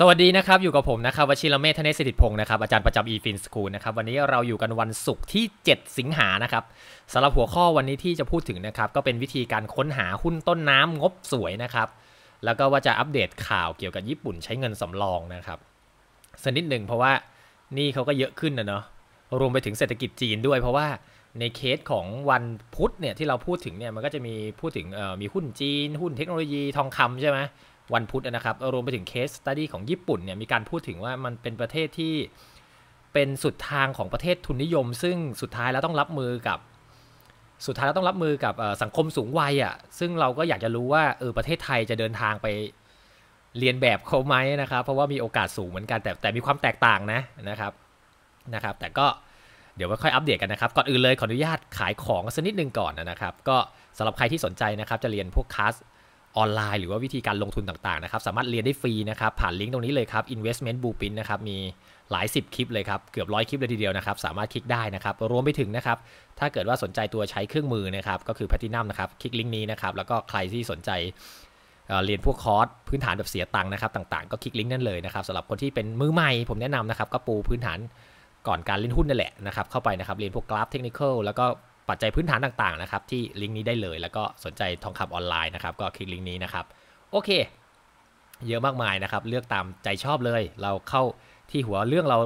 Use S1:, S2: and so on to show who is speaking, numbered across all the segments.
S1: สวัสดีนะครับ อยู่กับผมนะครับวชิรเมธเนศสิทธิพงศ์นะครับอาจารย์ประจำอีฟินสกูลนะครับวันนี้เราอยู่กันวันศุกร์ที่ 7 สิงหานะครับสำหรับหัวข้อวันนี้ที่จะพูดถึงนะครับ ก็เป็นวิธีการค้นหาหุ้นต้นน้ำงบสวยนะครับ แล้วก็ว่าจะอัปเดตข่าวเกี่ยวกับญี่ปุ่นใช้เงินสำรองนะครับสักนิดหนึ่งเพราะว่านี่เขาก็เยอะขึ้นนะเนาะรวมไปถึงเศรษฐกิจจีนด้วย เพราะว่าในเคสของวันพุธเนี่ยที่เราพูดถึงเนี่ยมันก็จะมีพูดถึงมีหุ้นจีน หุ้นเทคโนโลยีทองคำใช่ไหมวันพุธนะครับ รวมไปถึงเคสสตดี้ของญี่ปุ่นเนี่ยมีการพูดถึงว่ามันเป็นประเทศที่เป็นสุดทางของประเทศทุนนิยม ซึ่งสุดท้ายแล้วต้องรับมือกับ สุดท้ายแล้วต้องรับมือกับสังคมสูงวัยอะ่ะซึ่งเราก็อยากจะรู้ว่าเออประเทศไทยจะเดินทางไปเรียนแบบเขาไหมนะครับ เพราะว่ามีโอกาสสูงเหมือนกัน แต่แต่มีความแตกต่างนะนะครับนะครับ แต่ก็เดี๋ยวค่อยอัปเดตกันนะครับก่อนอื่นเลยขออนุญาตขายของสักนิดนึงก่อนนะครับก็สำหรับใครที่สนใจนะครับจะเรียนพวกคลาสออนไลน์หรือว่าวิธีการลงทุนต่างๆนะครับสามารถเรียนได้ฟรีนะครับผ่านลิงก์ตรงนี้เลยครับ investment blueprint นะครับมีหลาย 10 คลิปเลยครับเกือบร้อยคลิปเลยทีเดียวนะครับสามารถคลิกได้นะครับ รวมไปถึงนะครับถ้าเกิดว่าสนใจตัวใช้เครื่องมือนะครับก็คือ Platinum นะครับคลิกลิงก์นี้นะครับแล้วก็ใครที่สนใจเรียนพวกคอร์สพื้นฐานแบบเสียตังค์นะครับต่างๆก็คลิกลิงก์นั่นเลยนะครับสำหรับคนที่เป็นมือใหม่ ผมแนะนำนะครับก็ปูพื้นฐานก่อนการเล่นหุ้นนั่นแหละนะครับเข้าไปนะครับเรียนพวกกราฟเทคนิคแล้วก็ปัจจัยพื้นฐานต่างๆนะครับ ที่ลิงก์นี้ได้เลย แล้วก็สนใจทองคำออนไลน์นะครับ ก็คลิกลิงก์นี้นะครับ โอเค เยอะมากมายนะครับ เลือกตามใจชอบเลย เราเข้าที่หัวเรื่องเรา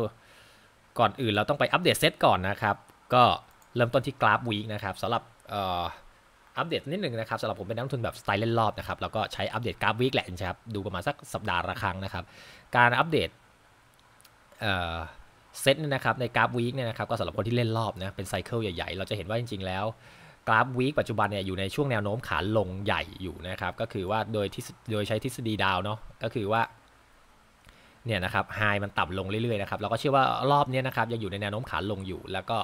S1: ก่อนอื่นเราต้องไปอัปเดตเซตก่อนนะครับ ก็เริ่มต้นที่กราฟวีคนะครับสำหรับอัปเดตนิดหนึ่งนะครับสำหรับผมเป็นนักทุนแบบสไตล์เล่นรอบนะครับแล้วก็ใช้อัปเดตกราฟวีคแหละนะครับดูประมาณสักสัปดาห์ละครั้งนะครับ การอัปเดตเซตเนี่ยนะครับในกราฟวีคเนี่ยนะครับก็สำหรับคนที่เล่นรอบนะเป็นไซเคิลใหญ่ๆเราจะเห็นว่าจริงๆแล้ว กราฟวีคปัจจุบันเนี่ยอยู่ในช่วงแนวโน้มขาลงใหญ่อยู่นะครับก็คือว่าโดยที่โดยใช้ทฤษฎีดาวเนาะก็คือว่าเนี่ยนะครับไฮมันต่ำลงเรื่อยๆนะครับเราก็เชื่อว่ารอบนี้นะครับยังอยู่ในแนวโน้มขาลงอยู่ แล้วก็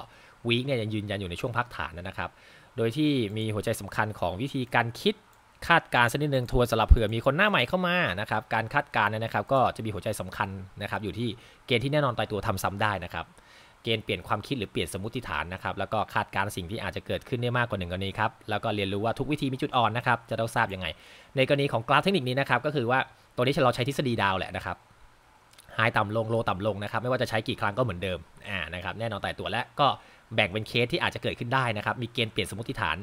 S1: วีคเนี่ยยังยืนยันอยู่ในช่วงพักฐานนะครับโดยที่มีหัวใจสำคัญของวิธีการคิดคาดการสักนิดนึงทวนสำหรับเผื่อมีคนหน้าใหม่เข้ามานะครับการคาดการนะครับก็จะมีหัวใจสำคัญนะครับ อยู่ที่เกณฑ์ที่แน่นอนตายตัวทำซ้ำได้นะครับ เกณฑ์เปลี่ยนความคิดหรือเปลี่ยนสมมติฐานนะครับ แล้วก็คาดการสิ่งที่อาจจะเกิดขึ้นได้มากกว่าหนึ่งกรณีครับแล้วก็เรียนรู้ว่าทุกวิธีมีจุดอ่อนนะครับ จะต้องทราบยังไง ในกรณีของกราฟเทคนิคนี้นะครับก็คือว่าตัวนี้เราใช้ทฤษฎีดาวแหละนะครับไฮต่ำลงโลต่ำลงนะครับไม่ว่าจะใช้กี่ครั้งก็เหมือนเดิมอ่านะครับแน่นอนตายตัวและก็แบ่งเป็นเคสที่อาจจะเกิดขึ้นได้นะครับ มีเกณฑ์เปลี่ยนสมมติฐาน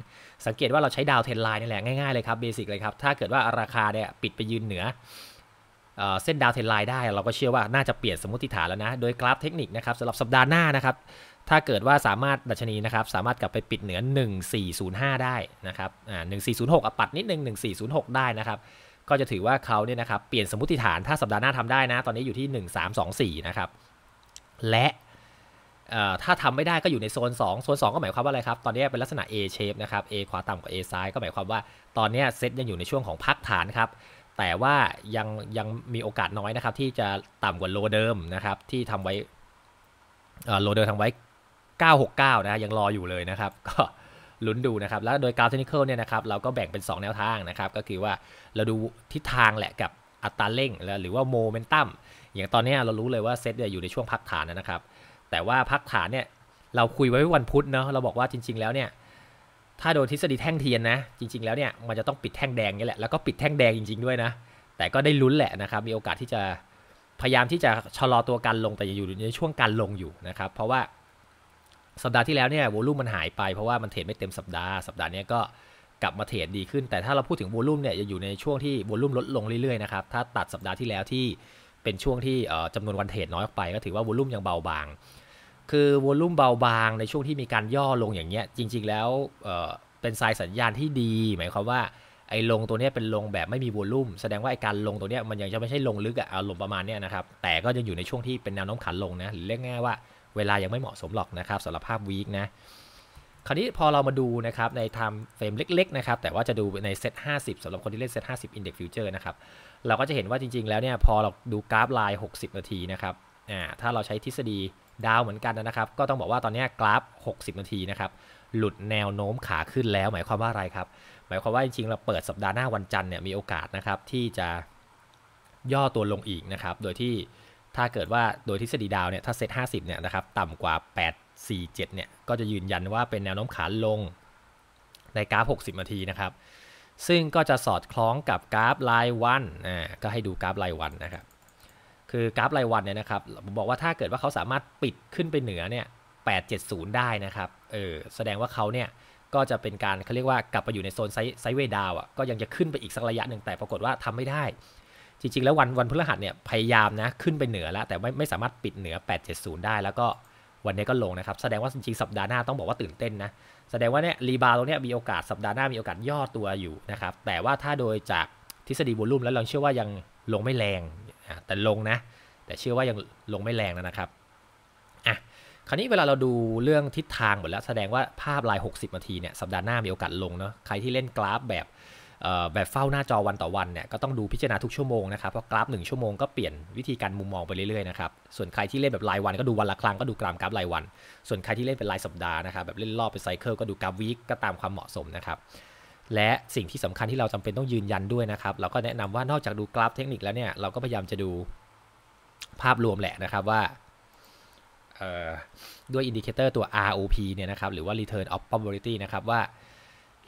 S1: สังเกตว่าเราใช้ดาวเทนไลน์นี่แหละ ง่ายๆ เลยครับเบสิกเลยครับ ถ้าเกิดว่าราคาเนี่ยปิดไปยืนเหนือ เส้นดาวเทนไลน์ได้เราก็เชื่อว่าน่าจะเปลี่ยนสมมติฐานแล้วนะ โดยกราฟเทคนิคนะครับสำหรับสัปดาห์หน้านะครับ ถ้าเกิดว่าสามารถดัชนีนะครับสามารถกลับไปปิดเหนือ 1405 ได้นะครับอ่า1406อปัดนิดนึง 1406 ได้นะครับ ก็จะถือว่าเขาเนี่ยนะครับเปลี่ยนสมมติฐาน ถ้าสัปดาห์หน้าทำได้นะ ตอนนี้อยู่ที่ 1324 นะครับ และถ้าทำไม่ได้ก็อยู่ในโซน 2 โซน 2 ก็หมายความว่าอะไรครับ ตอนนี้เป็นลักษณะ A shape นะครับ A ขวาต่ำกว่า A ซ้าย ก็หมายความว่าตอนนี้เซตยังอยู่ในช่วงของพักฐานครับ แต่ว่ายังยังมีโอกาสน้อยนะครับ ที่จะต่ำกว่าโลเดิมนะครับ ที่ทำไว้โลเดิมทำไว้ 969 นะ ยังรออยู่เลยนะครับ ก็ลุ้นดูนะครับ แล้วโดยกราฟเทคนิคเนี่ยนะครับเราก็แบ่งเป็น 2 แนวทางนะครับก็คือว่าเราดูทิศทางแหละกับอัตราเร่งหรือว่าโมเมนตัมอย่างตอนนี้เรารู้เลยว่าเซตอยู่ในช่วงพักฐานนะครับแต่ว่าพักฐานเนี่ย เราคุยไว้วันพุธเนาะเราบอกว่าจริง ๆ แล้วเนี่ย ถ้าโดนทฤษฎีแท่งเทียนนะจริง ๆแล้วเนี่ยมันจะต้องปิดแท่งแดงนี่แหละแล้วก็ปิดแท่งแดงจริงๆด้วยนะแต่ก็ได้ลุ้นแหละนะครับมีโอกาสที่จะพยายามที่จะชะลอตัวการลงแต่ยังอยู่ในช่วงการลงอยู่นะครับเพราะว่าสัปดาห์ที่แล้วเนี่ยวอลุ่มมันหายไปเพราะว่ามันเทรดไม่เต็มสัปดาห์สัปดาห์นี้ก็กลับมาเทรดดีขึ้น แต่ถ้าเราพูดถึงวอลุ่มเนี่ยจะอยู่ในช่วงที่วอลุ่มลดลงเรื่อยๆนะครับถ้าตัดสัปดาห์ที่แล้วที่เป็นช่วงที่จานวนวันเทรดน้อยออกไปก็ถือว่าวอลุ่มยังเบาบางคือวอลลุ่มเบาบางในช่วงที่มีการย่อลงอย่างเงี้ยจริงๆแล้วเเป็นสายสัญญาณที่ดีหมายความว่า ไอ้ลงตัวเนี้ยเป็นลงแบบไม่มีวอลลุ่มแสดงว่าไอ้การลงตัวเนี้ยมันยังจะไม่ใช่ลงลึกอะอารมณ์ประมาณเนี้ยนะครับ แต่ก็ยังอยู่ในช่วงที่เป็นแนวโน้มขันลงนะหรือเรียกง่ายว่าเวลายังไม่เหมาะสมหรอกนะครับสำหรับภาพวีคนะคราวนี้พอเรามาดูนะครับในไทม์เฟรมเล็กๆนะครับแต่ว่าจะดูในเซต50สำหรับคนที่เล่นเซต50 Index Future นะครับเราก็จะเห็นว่าจริงๆแล้วเนี่ยพอเราดูกราฟไลน์60 นาทีนะครับอ่าถ้าเราใช้ทฤษฎีดาวเหมือนกันนะครับ ก็ต้องบอกว่าตอนนี้กราฟ 60 นาทีนะครับ หลุดแนวโน้มขาขึ้นแล้ว หมายความว่าอะไรครับ หมายความว่าจริงๆ เราเปิดสัปดาห์หน้าวันจันทร์เนี่ยมีโอกาสนะครับที่จะย่อตัวลงอีกนะครับ โดยที่ถ้าเกิดว่าโดยทฤษฎีดาวเนี่ยถ้าเซต 50 เนี่ยนะครับต่ำกว่า 847 เนี่ย ก็จะยืนยันว่าเป็นแนวโน้มขาลงในกราฟ 60 นาทีนะครับซึ่งก็จะสอดคล้องกับกราฟรายวันอ่าก็ให้ดูกราฟรายวันนะครับคือกราฟรายวันเนี่ยนะครับ ผมบอกว่าถ้าเกิดว่าเขาสามารถปิดขึ้นไปเหนือเนี่ย870 ได้นะครับ เออแสดงว่าเขาเนี่ย ก็จะเป็นการเขาเรียกว่ากลับไปอยู่ในโซนไซด์เวดาวอ่ะ ก็ยังจะขึ้นไปอีกสักระยะหนึ่ง แต่ปรากฏว่าทำไม่ได้ จริงๆ แล้ววันวันพฤหัสเนี่ย พยายามนะขึ้นไปเหนือแล้ว แต่ไม่ไม่สามารถปิดเหนือ 870 ได้ แล้วก็วันนี้ก็ลงนะครับ แสดงว่าจริงๆสัปดาห์หน้าต้องบอกว่าตื่นเต้นนะ แสดงว่าเนี่ยรีบาวตรงเนี้ยมีโอกาสสัปดาห์หน้ามีโอกาสย่อตัวอยู่นะครับแต่ว่าถ้าโดยจากทฤษฎีวอลุ่มแล้วเราเชื่อว่ายังลงไม่แรงแต่ลงนะแต่เชื่อว่ายังลงไม่แรงนะครับอ่ะคราวนี้เวลาเราดูเรื่องทิศทางหมดแล้วแสดงว่าภาพลาย 60นาทีเนี่ยสัปดาห์หน้ามีโอกาสลงเนาะใครที่เล่นกราฟแบบแบบเฝ้าหน้าจอวันต่อวันเนี่ยก็ต้องดูพิจารณาทุกชั่วโมงนะครับ เพราะกราฟ1ชั่วโมงก็เปลี่ยนวิธีการมุมมองไปเรื่อยๆนะครับส่วนใครที่เล่นแบบรายวันก็ดูวันละครั้งก็ดูกราฟกราฟรายวัน ส่วนใครที่เล่นเป็นรายสัปดาห์นะครับแบบเล่นรอบเป็นไซเคิลก็ดูกราฟวีคก็ตามความเหมาะสมนะครับและสิ่งที่สำคัญที่เราจำเป็นต้องยืนยันด้วยนะครับ เราก็แนะนำว่านอกจากดูกราฟเทคนิคแล้วเนี่ย เราก็พยายามจะดูภาพรวมแหละนะครับว่าด้วยอินดิเคเตอร์ตัว ROP เนี่ยนะครับหรือว่า Return of Probability นะครับว่า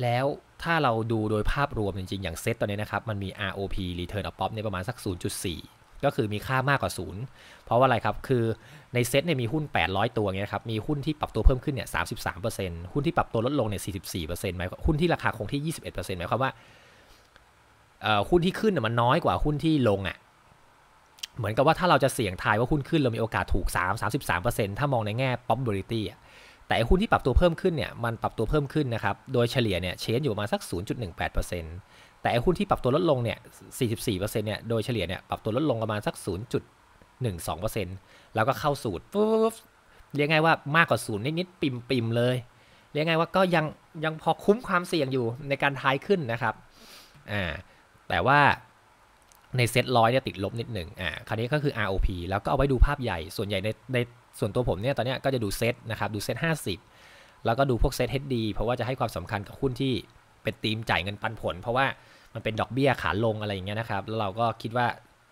S1: แล้วถ้าเราดูโดยภาพรวมจริงๆ อย่างเซตตอนนี้นะครับ มันมี ROP Return of Prop ในประมาณสัก 0.4ก็คือมีค่ามากกว่าศูนย์เพราะว่าอะไรครับคือในเซ็ตเนี่ยมีหุ้น800ตัวเงี้ยครับมีหุ้นที่ปรับตัวเพิ่มขึ้นเนี่ย33%หุ้นที่ปรับตัวลดลงเนี่ย44%หมายหุ้นที่ราคาคงที่ 21%หมายความว่าหุ้นที่ขึ้นมันน้อยกว่าหุ้นที่ลงอะ่ะเหมือนกับว่าถ้าเราจะเสี่ยงทายว่าหุ้นขึ้นเรามีโอกาสถูก 3 33%ถ้ามองในแง่ probability อ่ะแต่หุ้นที่ปรับตัวเพิ่มขึ้นเนี่ยมันปรับตัวเพิ่มขึ้นนะครับโดยเฉลี่ยเนี่ยเชนอยู่ประมาณสัก0.18%แต่หุ้นที่ปรับตัวลดลงเนี่ย 44%เนี่ย โดยเฉลี่ยเนี่ยปรับตัวลดลงประมาณสัก 0.12%แล้วก็เข้าสูตร ปุ๊บเรียกง่ายว่ามากกว่าศูนย์นิดๆปิ่มๆ เลย เรียกง่ายว่าก็ยังยังพอคุ้มความเสี่ยงอยู่ในการทายขึ้นนะครับ อ่า แต่ว่าในเซ็ตร้อยเนี่ยติดลบนิดหนึ่งอ่า คราวนี้ก็คือ ROP แล้วก็เอาไว้ดูภาพใหญ่ ส่วนใหญ่ในในส่วนตัวผมเนี่ยตอนนี้ก็จะดูเซ็ตนะครับ ดูเซ็ต50 แล้วก็ดูพวกเซ็ต HD เพราะว่าจะให้ความสำคัญกับหุ้นที่เป็นธีมจ่ายเงินปันผล เพราะว่ามันเป็นดอกเบี้ยขาลงอะไรอย่างเงี้ยนะครับ แล้วเราก็คิดว่า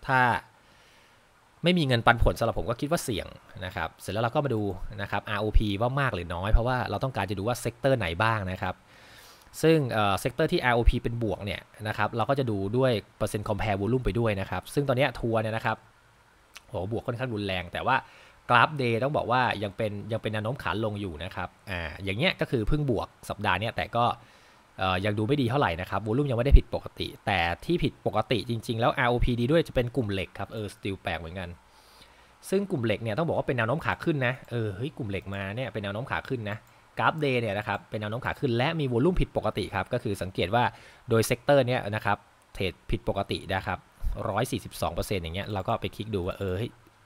S1: ถ้าไม่มีเงินปันผลสำหรับผมก็คิดว่าเสี่ยงนะครับ เสร็จแล้วเราก็มาดูนะครับ ROP ว่ามากหรือน้อยเพราะว่าเราต้องการจะดูว่าเซกเตอร์ไหนบ้างนะครับ ซึ่งเซกเตอร์ที่ ROP เป็นบวกเนี่ยนะครับเราก็จะดูด้วยเปอร์เซ็นต์ compare volume ไปด้วยนะครับ ซึ่งตอนนี้ทัวร์เนี่ยนะครับ โหบวกค่อนข้างรุนแรง แต่ว่ากราฟเดย์ต้องบอกว่ายังเป็นยังเป็นแนวโน้มขาลงอยู่นะครับ อ่าอย่างเงี้ยก็คือเพิ่งบวกสัปดาห์เนี้ยแต่ก็ยังดูไม่ดีเท่าไหร่นะครับวอลุ่มยังไม่ได้ผิดปกติ แต่ที่ผิดปกติจริงๆ แล้ว ROP ดีด้วยจะเป็นกลุ่มเหล็กครับ เออ สติลแปลกเหมือนกัน ซึ่งกลุ่มเหล็กเนี่ยต้องบอกว่าเป็นแนวโน้มขาขึ้นนะ เออ เฮ้ย กลุ่มเหล็กมาเนี่ยเป็นแนวโน้มขาขึ้นนะ กราฟเดย์เนี่ยนะครับเป็นแนวโน้มขาขึ้นและมีวอลุ่มผิดปกติครับ ก็คือสังเกตว่าโดยเซกเตอร์เนี่ยนะครับเทรดผิดปกตินะครับร้อยสสี่ิบสอย่างเงี้ยเราก็ไปคลิกดูว่าเออ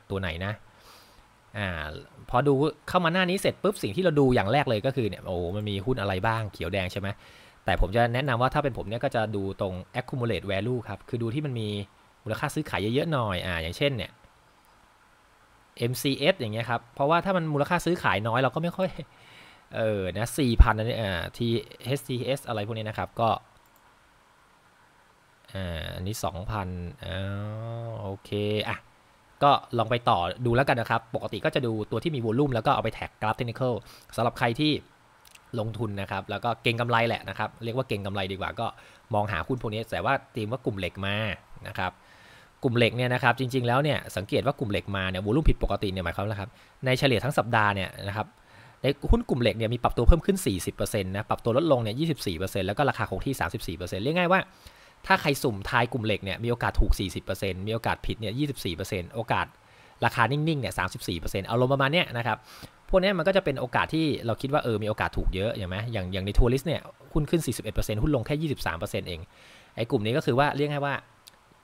S1: ตัวไหนนะ อ่า พอดูเข้ามาหน้านี้เสร็จปุ๊บสิ่งที่เราดูอย่างแรกเลยก็คือเนี่ยโอ้มันมีหุ้นอะไรบ้างเขียวแดงใช่ไหมแต่ผมจะแนะนำว่าถ้าเป็นผมเนี่ยก็จะดูตรง accumulate value ครับ คือดูที่มันมีมูลค่าซื้อขายเยอะๆ หน่อย อ่า อย่างเช่นเนี่ย MCS อย่างเงี้ยครับ เพราะว่าถ้ามันมูลค่าซื้อขายน้อยเราก็ไม่ค่อย เออนะสี่พันนี่อ่า THTS อะไรพวกนี้นะครับ ก็ อ่า อันนี้สองพันอ้าวโอเค อ่ะ ก็ลองไปต่อดูแล้วกันนะครับ ปกติก็จะดูตัวที่มีวอลลุ่มแล้วก็เอาไปแท็กกราฟเทคนิคอลสำหรับใครที่ลงทุนนะครับแล้วก็เก่งกำไรแหละนะครับเรียกว่าเก่งกำไรดีกว่าก็มองหาหุ้นพวกนี้แต่ว่าตีมว่ากลุ่มเหล็กมานะครับกลุ่มเหล็กเนี่ยนะครับจริงๆแล้วเนี่ยสังเกตว่ากลุ่มเหล็กมาเนี่ยวอลุ่มผิดปกติเนี่ยหมายความว่าครับ ในเฉลี่ยทั้งสัปดาห์เนี่ยนะครับในหุ้นกลุ่มเหล็กเนี่ยมีปรับตัวเพิ่มขึ้น 40%นะปรับตัวลดลงเนี่ย24%แล้วก็ราคาคงที่ 34%เรียกง่ายว่า ถ้าใครสุ่มทายกลุ่มเหล็กเนี่ยมีโอกาสถูก40%มีโอกาสผิดเนี่ย24%โอกาส ราคานิ่งๆเนี่ย34%เอาลงประมาณเนี้ยนะครับพวกนี้มันก็จะเป็นโอกาสที่เราคิดว่าเออมีโอกาสถูกเยอะอย่างไหมอย่างอย่างในทัวริสเนี่ยหุ้นขึ้น 41%หุ้นลงแค่ 23%เอง ไอ้กลุ่มนี้ก็คือว่าเรียกให้ว่า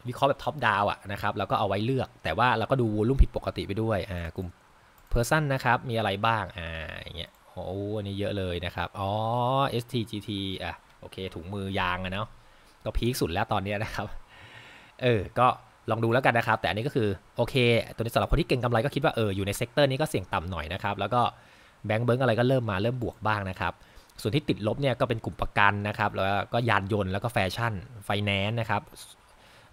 S1: วิเคราะห์แบบท็อปดาวอะนะครับแล้วก็เอาไว้เลือกแต่ว่าเราก็ดูวอลุ่มผิดปกติไปด้วยอ่ากลุ่มเพอร์ซันนะครับ มีอะไรบ้าง อ่าอย่างเงี้ยโอ้อันนี้เยอะเลยนะครับ อ๋อ STGT อ่ะโอเคถุงมือยางอะเนาะก็พีคสุดแล้วตอนนี้นะครับ เออก็ลองดูแล้วกันนะครับ แต่อันนี้ก็คือ โอเค ตัวนี้สำหรับคนที่เก่งกำไรก็คิดว่าเอออยู่ในเซกเตอร์นี้ก็เสี่ยงต่ำหน่อยนะครับ แล้วก็แบงก์เบิร์กอะไรก็เริ่มมาเริ่มบวกบ้างนะครับ ส่วนที่ติดลบเนี่ยก็เป็นกลุ่มประกันนะครับแล้วก็ยานยนต์แล้วก็แฟชั่นไฟแนนซ์นะครับ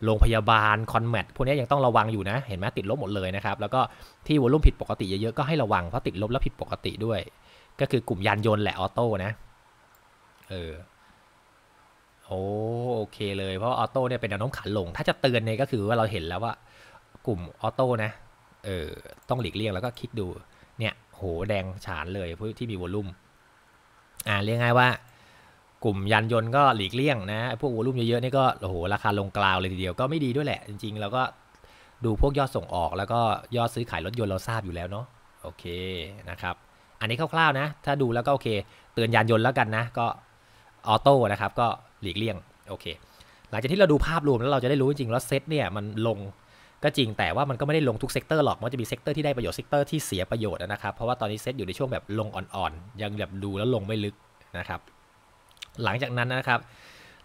S1: โรงพยาบาลคอนแมทพวกนี้ยังต้องระวังอยู่นะ เห็นไหมติดลบหมดเลยนะครับแล้วก็ที่วอลุ่มผิดปกติเยอะๆก็ให้ระวังเพราะติดลบแล้วผิดปกติด้วย ก็คือกลุ่มยานยนต์แหละออโต้นะเออโอ้โอเคเลยเพราะออโต้เนี่ยเป็นแนวโน้มขาลง ถ้าจะเตือนเนี่ยก็คือว่าเราเห็นแล้วว่า กลุ่มออโต้นะเออต้องหลีกเลี่ยงแล้วก็คลิกดูเนี่ย โหแดงฉานเลยพที่มีวอลลุ่มอ่าเรียกง่ายว่า กลุ่มยานยนต์ก็หลีกเลี่ยงนะพวกวอลุ่มเยอะๆนี่ก็โอ้โหราคาลงกลาวเลยทีเดียวก็ไม่ดีด้วยแหละ จริงๆล้วก็ดูพวกยอดส่งออกแล้วก็ยอดซื้อขายรถยนต์เราทราบอยู่แล้วเนาะโอเคนะครับ อันนี้คร่าวๆนะ ถ้าดูแล้วก็โอเค เตือนยานยนต์แล้วกันนะ ก็ออโต้นะครับก็หลีกเลี่ยง โอเค หลังจากที่เราดูภาพรวมแล้วเราจะได้รู้จริงๆแล้วเซตเนี่ยมันลงก็จริงแต่ว่ามันก็ไม่ได้ลงทุกเซกเตอร์หรอกมันจะมีเซกเตอร์ที่ได้ประโยชน์เซกเตอร์ที่เสียประโยชน์นะครับเพราะว่าตอนนี้เซตอยู่ในช่วงแบบลงอ่อนๆ ยังแบบดูแล้วลงไม่ลึก นะครับหลังจากนั้นนะครับ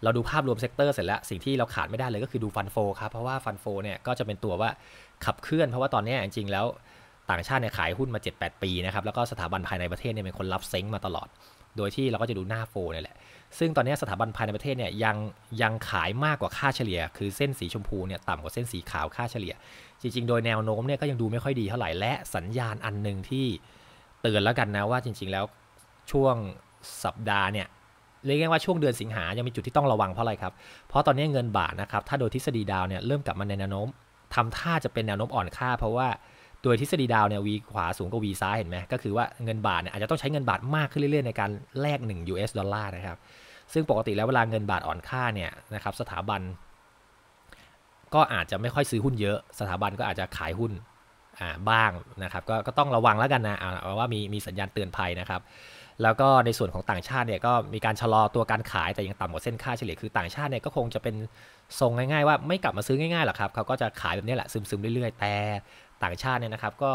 S1: เราดูภาพรวมเซกเตอร์เสร็จแล้วสิ่งที่เราขาดไม่ได้เลยก็คือดูฟันโฟครับเพราะว่าฟันโฟเนี่ยก็จะเป็นตัวว่าขับเคลื่อน เพราะว่าตอนนี้จริงๆแล้วต่างชาติเนี่ยขายหุ้นมา7-8ปีนะครับแล้วก็สถาบันภายในประเทศเนี่ยเป็นคนรับเซ้งมาตลอด โดยที่เราก็จะดูหน้าโฟเนี่ยแหละซึ่งตอนนี้สถาบันภายในประเทศเนี่ยยังยังขายมากกว่าค่าเฉลี่ย คือเส้นสีชมพูเนี่ยต่ำกว่าเส้นสีขาวค่าเฉลี่ย จริงๆ โดยแนวโน้มเนี่ยก็ยังดูไม่ค่อยดีเท่าไหร่ และสัญญาณอันหนึ่งที่เตือนแล้วกันนะว่าจริง ๆ แล้วช่วงสัปดาห์เนี่ยเรียกว่าช่วงเดือนสิงหายังมีจุดที่ต้องระวังเพราะอะไรครับเพราะตอนนี้เงินบาทนะครับถ้าโดยทฤษฎีดาวเนี่ยเริ่มกลับมาในแนวโน้มทำท่าจะเป็นแนวโน้มอ่อนค่าเพราะว่าโดยทฤษฎีดาวเนี่ยีขวาสูงกว่าีซ้ายเห็นไหมก็คือว่าเงินบาทเนี่ยอาจจะต้องใช้เงินบาทมากขึ้นเรื่อย ๆ ในการแลก1 US ดอลลาร์นะครับซึ่งปกติแล้วเวลาเงินบาทอ่อนค่าเนี่ยนะครับสถาบันก็อาจจะไม่ค่อยซื้อหุ้นเยอะ สถาบันก็อาจจะขายหุ้นบ้างนะครับกก็ต้องระวังแล้วกันนะเอาว่ามีมีสัญญาณเตือนภัยนะครับแล้วก็ในส่วนของต่างชาติเนี่ยก็มีการชะลอตัวการขายแต่ยังต่ำกว่าเส้นค่าเฉลี่ยคือ ต่างชาติเนี่ยก็คงจะเป็นทรงง่าย ๆ ว่าไม่กลับมาซื้อง่ายๆหรอกครับเขาก็จะขายแบบนี้แหละซึมๆเรื่อยๆแต่ต่างชาติเนี่ยนะครับ ก็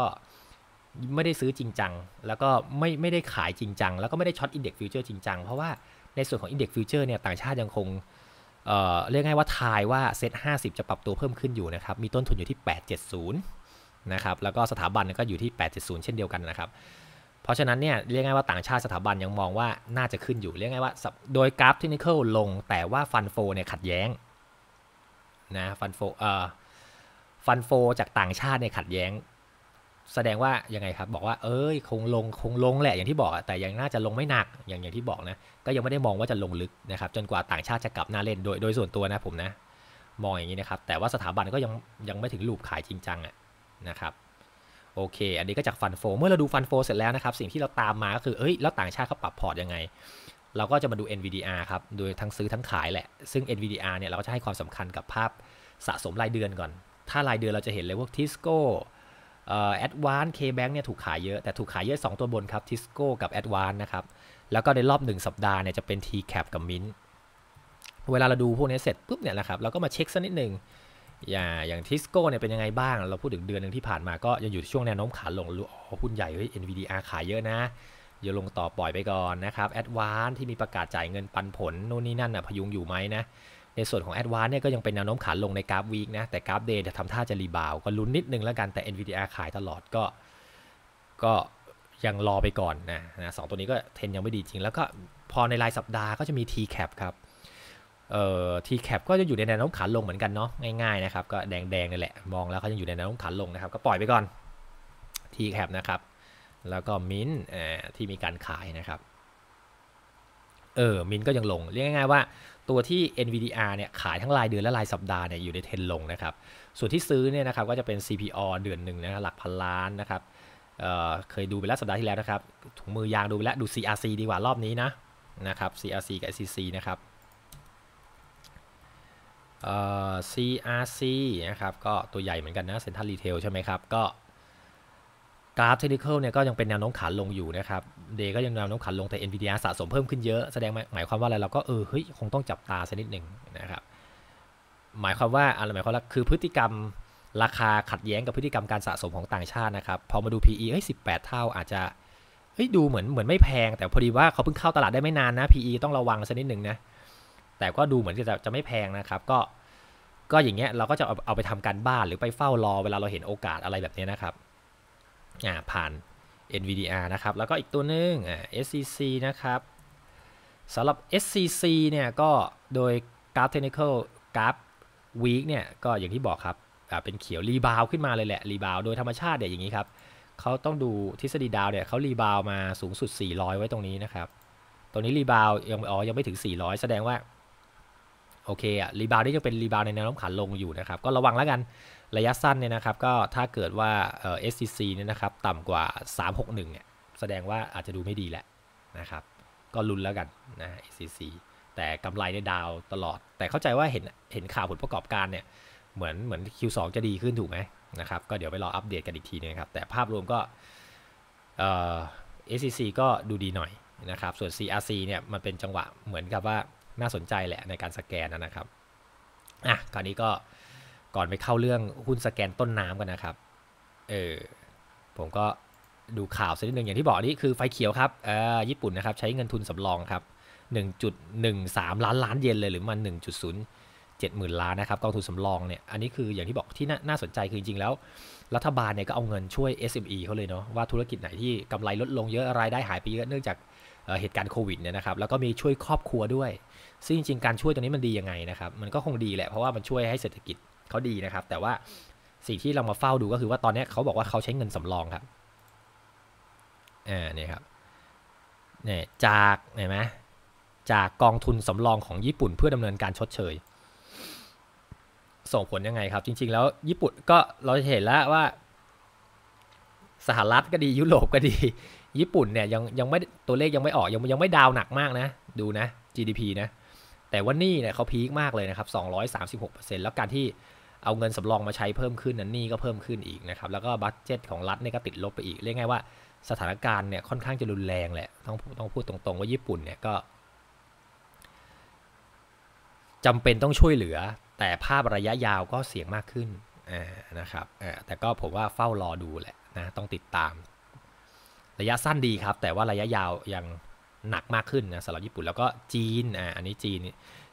S1: ไม่ได้ซื้อจริงจัง แล้วก็ไม่ไม่ได้ขายจริงจังแล้วก็ไม่ได้ช็อตอินเด็กซ์ฟิวเจอร์จริงจัง เพราะว่าในส่วนของอินเด็กซ์ฟิวเจอร์เนี่ยต่างชาติยังคงเเรียกง่ายว่าทายว่าเซ็ตห้จะปรับตัวเพิ่มขึ้นอยู่นะครับมีต้นทุนอยู่ที่ 870นะครับแล้วก็สถาบันก็อยู่ที่870เช่นเดียวกันนะครับเพราะฉะนั้นเนี่ยเรียกง่ายว่าต่างชาติสถาบันยังมองว่าน่าจะขึ้นอยู่เรียกง่ายว่าโดยกราฟเทคนิคลลงแต่ว่าฟันโฟเนี่ยขัดแย้งนะฟันโฟเอ่อฟันโฟจากต่างชาติในขัดแย้ง แสดงว่ายังไงครับ บอกว่าเอ้ยคงลงคงลงแหละอย่างที่บอกแต่ยังน่าจะลงไม่หนักอย่างอย่างที่บอกนะก็ยังไม่ได้มองว่าจะลงลึกนะครับจนกว่าต่างชาติจะกลับหน้าเล่น โดยโดยส่วนตัวนะผมนะมองอย่างนี้นะครับแต่ว่าสถาบันก็ยัง ยังไม่ถึงลูปขายจริงจังอะนะครับโอเคอันนี้ก็จากฟันโฟเมื่อเราดูฟันโฟเสร็จแล้วนะครับ สิ่งที่เราตามมาก็คือเอ้ยแล้วต่างชาติเขาปรับพอร์ตยังไง เราก็จะมาดู NVDR ครับโดยทั้งซื้อทั้งขายแหละ ซึ่ง NVDR เนี่ยเราก็จะให้ความสำคัญกับภาพสะสมรายเดือนก่อนถ้ารายเดือนเราจะเห็นเลยว่าทิสโก้แอดวานเคแบงค์เนี่ยถูกขายเยอะ แต่ถูกขายเยอะ 2 ตัวบนครับทิสโก้กับแอดวานนะครับ แล้วก็ในรอบ 1 สัปดาห์เนี่ยจะเป็น t c a p กับมินเวลาเราดูพวกนี้เสร็จปุ๊บเนี่ยนะครับ เราก็มาเช็คสักนิดหนึ่ง อย่าอย่างทิสโก้เนี่ยเป็นยังไงบ้าง เราพูดถึงเดือนหนึ่งที่ผ่านมาก็ยังอยู่ช่วงแนวโน้มขาลงรู้อ๋อหุ้นใหญ่เฮ้ย NVDR ขายเยอะนะอย่าลงต่อปล่อยไปก่อนนะครับแอดวานที่มีประกาศจ่ายเงินปันผลโน่นนี่นั่นอ่ะพยุงอยู่ไหมนะในส่วนของ a d v a n c e เนี่ยก็ยังเป็นแนวโน้มขาลงในกราฟวีคนะ แต่กราฟเดย์จะทำท่าจะรีบาว ก็ลุ้นนิดนึงแล้วกันแต่ NVDA ขายตลอดก็ก็ยังรอไปก่อนนะนะสตัวนี้ก็เทนยังไม่ดีจริง แล้วก็พอในรายสัปดาห์ก็จะมี TCAP ครับเอ่อ TCAP ก็จะอยู่ในแนวโน้มขาลงเหมือนกันเนาะง่าย ๆ นะครับ ก็แดงๆนี่แหละ มองแล้วเขายังอยู่ในแนวโน้มขาลงนะครับ ก็ปล่อยไปก่อน TCAP นะครับแล้วก็มินที่มีการขายนะครับเออมินก็ยังลงเรียกง่าย ๆว่าตัวที่ NVDR เนี่ยขายทั้งรายเดือนและรายสัปดาห์เนี่ยอยู่ในเทรนลงนะครับ ส่วนที่ซื้อเนี่ยนะครับก็จะเป็น CPO เดือนหนึ่งนะหลักพันล้านนะครับเเคยดูไปแล้วสัปดาห์ที่แล้วนะครับถุงมือยางดูไปแล้ว ดู CRC ดีกว่ารอบนี้นะนะครับ CRC กับ SCC นะครับ CRC นะครับก็ตัวใหญ่เหมือนกันนะเซ็นทรัลรีเทลใช่ไหมครับก็กราฟเทคนิคเนี่ยก็ยังเป็นแนวโน้มขาลงอยู่นะครับเดก็ยังแนวโน้มขาลงแต่ NVDA สะสมเพิ่มขึ้นเยอะแสดงหมายความว่าอะไรเราก็เออเฮ้ยคงต้องจับตาสักนิดหนึ่งนะครับ หมายความว่า อะไรหมายความว่าคือพฤติกรรมราคาขัดแย้งกับพฤติกรรมการสะสมของต่างชาตินะครับ พอมาดู PE เอ้ย 18 เท่าอาจจะเฮ้ยดูเหมือนเหมือนไม่แพง แต่พอดีว่าเขาเพิ่งเข้าตลาดได้ไม่นานนะ PE ต้องระวังสักนิดหนึ่งนะแต่ก็ดูเหมือนจะจะไม่แพงนะครับ ก็ก็อย่างเงี้ยเราก็จะเอาเอาไปทำการบ้านหรือไปเฝ้ารอเวลาเราเห็นโอกาสอะไรแบบนี้นะครับผ่าน NVDR นะครับ แล้วก็อีกตัวหนึ่ง SCC นะครับ สำหรับ SCC เนี่ยก็โดยกราฟเทคนิคอลกราฟวีคเนี่ยก็อย่างที่บอกครับ เป็นเขียว รีบาวขึ้นมาเลยแหละ รีบาวโดยธรรมชาติเนี่ยอย่างนี้ครับ เขาต้องดูทฤษฎีดาวเนี่ย เขารีบาวมาสูงสุด 400 ไว้ตรงนี้นะครับ ตรงนี้รีบาวยังอ๋อยังไม่ถึง 400 แสดงว่า โอเคอะรีบาวนี่ยังเป็นรีบาวในแนวโน้มขาลงอยู่นะครับ ก็ระวังแล้วกันระยะสั้นเนี่ยนะครับก็ถ้าเกิดว่าเอสซีซีเนี่ยนะครับต่ำกว่า 361เนี่ยแสดงว่าอาจจะดูไม่ดีแหละนะครับ ก็ลุ้นแล้วกันนะเอซีซีแต่กำไรีดยดาวตลอด แต่เข้าใจว่าเห็นเห็นข่าวผลประกอบการเนี่ยเหมือนเหมือน Q2 จะดีขึ้นถูกไหมนะครับ ก็เดี๋ยวไปรออัปเดตกันอีกทีนึงครับ แต่ภาพรวมก็ เอสซีซีก็ดูดีหน่อยนะครับ ส่วน CRC เนี่ยมันเป็นจังหวะเหมือนกับว่าน่าสนใจแหละในการสแกนนะครับอ่ะคราวนี้ก็ก่อนไปเข้าเรื่องหุ้นสแกนต้นน้ำกันนะครับ เออผมก็ดูข่าวสักนิดหนึ่งอย่างที่บอกนี่คือไฟเขียวครับเออญี่ปุ่นนะครับใช้เงินทุนสำรองครับ1.13 ล้านล้านเยนเลย หรือมัน1.07หมื่นล้านนะครับกองทุนสำรองเนี่ย อันนี้คืออย่างที่บอกที่น่าสนใจคือจริง ๆ แล้ว รัฐบาลเนี่ยก็เอาเงินช่วย SME เขาเลยเนาะว่าธุรกิจไหนที่กำไรลดลงเยอะรายได้หายไปเยอะเนื่องจากเหตุการณ์โควิดเนี่ยนะครับแล้วก็มีช่วยครอบครัวด้วยซึ่งจริงๆการช่วยตรงนี้มันดียังไงนะครับมันก็คงดีแหละเพราะว่ามันช่วยให้เศรษฐกิจเขาดีนะครับแต่ว่าสิ่งที่เรามาเฝ้าดูก็คือว่าตอนนี้เขาบอกว่าเขาใช้เงินสำรองครับอ่าเนี่ยครับเนี่ยจากเห็นไหมจากกองทุนสำรองของญี่ปุ่นเพื่อดำเนินการชดเชยส่งผลยังไงครับจริงๆแล้วญี่ปุ่นก็เราจะเห็นแล้วว่าสหรัฐก็ดียุโรปก็ดี ญี่ปุ่นเนี่ยยังยังไม่ตัวเลขยังไม่ออกยังยังไม่ดาวหนักมากนะ ดูนะ GDP นะแต่ว่านี่เนี่ยเขาพีคมากเลยนะครับ 236%แล้วการที่เอาเงินสำรองมาใช้เพิ่มขึ้นนั่นนี่ก็เพิ่มขึ้นอีกนะครับ แล้วก็บัตเจ็ตของรัฐเนี่ยก็ติดลบไปอีก เรียกง่ายว่าสถานการณ์เนี่ยค่อนข้างจะรุนแรงแหละต้องต้องพูดตรงๆว่าญี่ปุ่นเนี่ยก็จำเป็นต้องช่วยเหลือ แต่ภาพระยะยาวก็เสี่ยงมากขึ้นนะครับแต่ก็ผมว่าเฝ้ารอดูแหละนะ ต้องติดตาม ระยะสั้นดีครับแต่ว่าระยะยาวยังหนักมากขึ้นนะสำหรับญี่ปุ่น แล้วก็จีนอ่าอันนี้จีน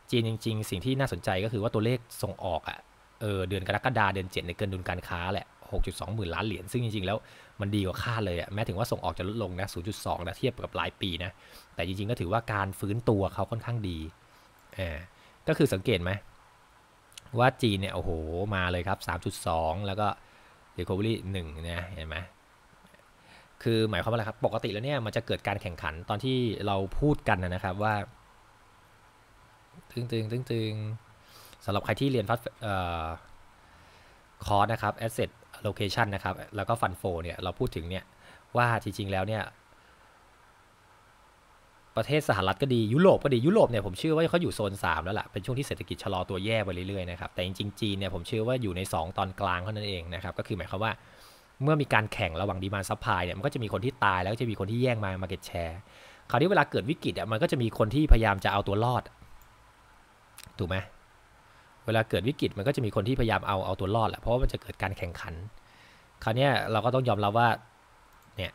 S1: จีนจริง ๆ สิ่งที่น่าสนใจก็คือว่าตัวเลขส่งออกอะ่ะเออเดือนกรกฎาเดือน7ในเกินดุลการค้าแหละ 6.2 หมื่นล้านเหรียญซึ่งจริงๆแล้วมันดีกว่าคาดเลยอะแม้ถึงว่าส่งออกจะลดลงนะ 0.2นะเทียบกับหลายปีนะ แต่จริงๆก็ถือว่าการฟื้นตัวเขาค่อนข้างดีอ่าก็คือสังเกตไหมว่าจีนเนี่ย โอ้โหมาเลยครับ 3.2 แล้วก็ recovery 1นะ เห็นไหมคือหมายความว่าอะไรครับปกติแล้วเนี่ยมันจะเกิดการแข่งขันตอนที่เราพูดกันนะครับว่าตึงตึงตึงตึงสำหรับใครที่เรียนฟัดคอร์ส นะครับ asset allocation นะครับ แล้วก็ fund flow เนี่ย เราพูดถึงเนี่ย ว่าจริง ๆ แล้วเนี่ย ประเทศสหรัฐก็ดียุโรปก็ดียุโรปเนี่ยผมเชื่อว่าเขาอยู่โซน 3 แล้วละ่ะ เป็นช่วงที่เศรษฐกิจชะลอตัวแย่ไปเรื่อยๆ นะครับ แต่จริงๆจีนเนี่ยผมเชื่อว่าอยู่ใน 2 ตอนกลางเท่านั้นเองนะครับก็คือหมายความว่าเมื่อมีการแข่งระหว่างดีมานซัพพลายเนี่ยมันก็จะมีคนที่ตายแล้วก็จะมีคนที่แย่งมามาเก็ตแชร์คราวนี้เวลาเกิดวิกฤตอ่ะมันก็จะมีคนที่พยายามจะเอาตัวรอดถูกไหมเวลาเกิดวิกฤตมันก็จะมีคนที่พยายามเอาเอาตัวรอดแหละเพราะว่ามันจะเกิดการแข่งขันคราวนี้เราก็ต้องยอมรับว่าเนี่ย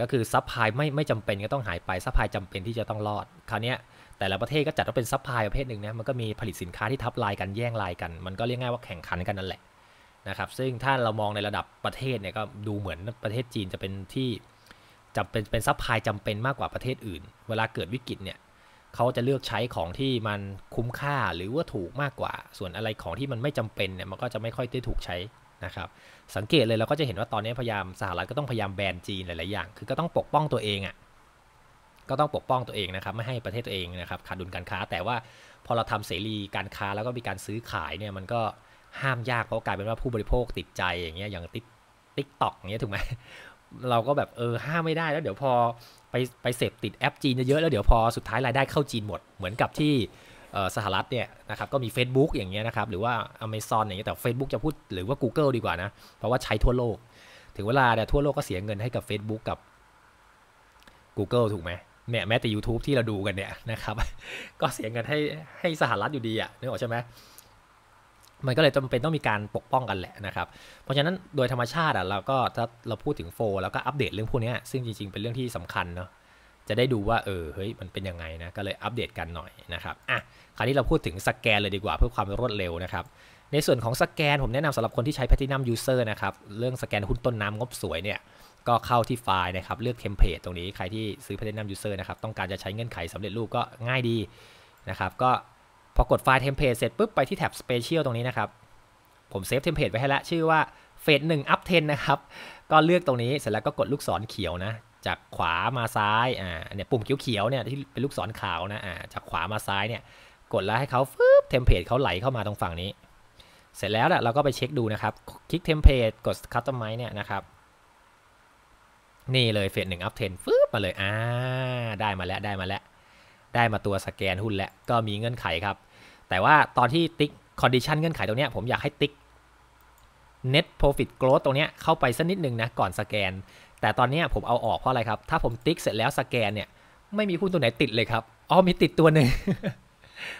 S1: ก็คือซัพพลายไม่ไม่จำเป็นก็ต้องหายไปซัพพลายจำเป็นที่จะต้องรอดคราวนี้แต่ละประเทศก็จัดว่าเป็นซัพพลายประเภทหนึ่งนะมันก็มีผลิตสินค้าที่ทับลายกันแย่งลายกัน มันก็เรียกง่ายว่าแข่งขันกันนั่นแหละนะครับซึ่งถ้าเรามองในระดับประเทศเนี่ยก็ดูเหมือนประเทศจีนจะเป็นที่จำเป็นเป็นซัพพลายจำเป็นมากกว่าประเทศอื่น เวลาเกิดวิกฤตเนี่ยเขาจะเลือกใช้ของที่มันคุ้มค่าหรือว่าถูกมากกว่า ส่วนอะไรของที่มันไม่จำเป็นเนี่ยมันก็จะไม่ค่อยได้ถูกใช้นะครับ สังเกตเลยเราก็จะเห็นว่าตอนนี้พยายามสหรัฐก็ต้องพยายามแบนจีนหลาย ๆ อย่าง คือก็ต้องปกป้องตัวเองอะ่ะ ก็ต้องปกป้องตัวเองนะครับ ไม่ให้ประเทศตัวเองนะครับขาดดุลการค้า แต่ว่าพอเราทำเสรีการค้าแล้วก็มีการซื้อขายเนี่ยมันก็ห้ามยากเพราะกลายเป็นว่าผู้บริโภคติดใจอย่างเงี้ยอย่างติ๊กต็อกเงี้ยถูกไหมเราก็แบบเออห้ามไม่ได้แล้วเดี๋ยวพอไปไปเสพติดแอปจีนเยอะ แล้วเดี๋ยวพอสุดท้ายรายได้เข้าจีนหมดเหมือนกับที่สหรัฐเนี่ยนะครับก็มี Facebook อย่างเงี้ยนะครับ หรือว่า a เม z o n อย่างเงี้ยแต่ Facebook จะพูดหรือว่า Google ดีกว่านะ เพราะว่าใช้ทั่วโลก ถึงเวลาเนี่ยทั่วโลกก็เสียเงินให้กับ Facebook กับ Google ถูกไหมเนี่ยแม้แต่ YouTube ที่เราดูกันเนี่ยนะครับก็เสียเงินให้ให้สหรัฐอยู่ดีอ่ะนึกออกใช่ไหมมันก็เลยจำเป็นต้องมีการปกป้องกันแหละนะครับ เพราะฉะนั้นโดยธรรมชาติอ่ะเราก็ถ้าเราพูดถึงโฟแล้วก็อัปเดตเรื่องพวกนี้ ซึ่งจริงๆเป็นเรื่องที่สำคัญเนาะ จะได้ดูว่าเออเฮ้ยมันเป็นยังไงนะก็เลยอัปเดตกันหน่อยนะครับอ่ะคราวนี้เราพูดถึงสแกน เลยดีกว่าเพื่อความรวดเร็วนะครับ ในส่วนของสแกนผมแนะนำสำหรับคนที่ใช้ Platinum User นะครับเรื่องสแกนหุ้นต้นน้ำงบสวยเนี่ยก็เข้าที่ไฟล์นะครับเลือกเทมเพลตตรงนี้ใครที่ซื้อ Platinum User นะครับต้องการจะใช้เงื่อนไขสำเร็จรูปก็ง่ายดีนะครับก็พอกดไฟล์เทมเพลตเสร็จปุ๊บ ไปที่แท็บ Special ตรงนี้นะครับ ผมเซฟเทมเพลตไว้ให้แล้วชื่อว่าเฟสหนึ่งอัพเทนนะครับ ก็เลือกตรงนี้เสร็จแล้วก็กดลูกศรเขียวนะ จากขวามาซ้ายอ่าเนี่ยปุ่มเขียวๆเนี่ยที่เป็นลูกศรขาวนะอ่าจากขวามาซ้ายเนี่ยกดแล้วให้เขาฟึบเทมเพลตเขาไหลเข้ามาตรงฝั่งนี้ เสร็จแล้วเนี่ยเราก็ไปเช็คดูนะครับ คลิกเทมเพลตกดคัสตอมไม์เนี่ยนะครับนี่เลยเฟสหนึ่งอัพเทนฟึบมาเลยอ่าได้มาแล้วได้มาแล้วได้มาตัวสแกนหุ้นแล้วก็มีเงื่อนไขครับ แต่ว่าตอนที่ติ๊กคอนดิชันเงื่อนไขตรงนี้ผมอยากให้ติ๊ก net profit growth ตรงนี้เข้าไปสักนิดนึงนะก่อนสแกน แต่ตอนนี้ผมเอาออกเพราะอะไรครับ ถ้าผมติ๊กเสร็จแล้วสแกนเนี่ย ไม่มีหุ้นตัวไหนติดเลยครับอ๋อมีติดตัวหนึ่ง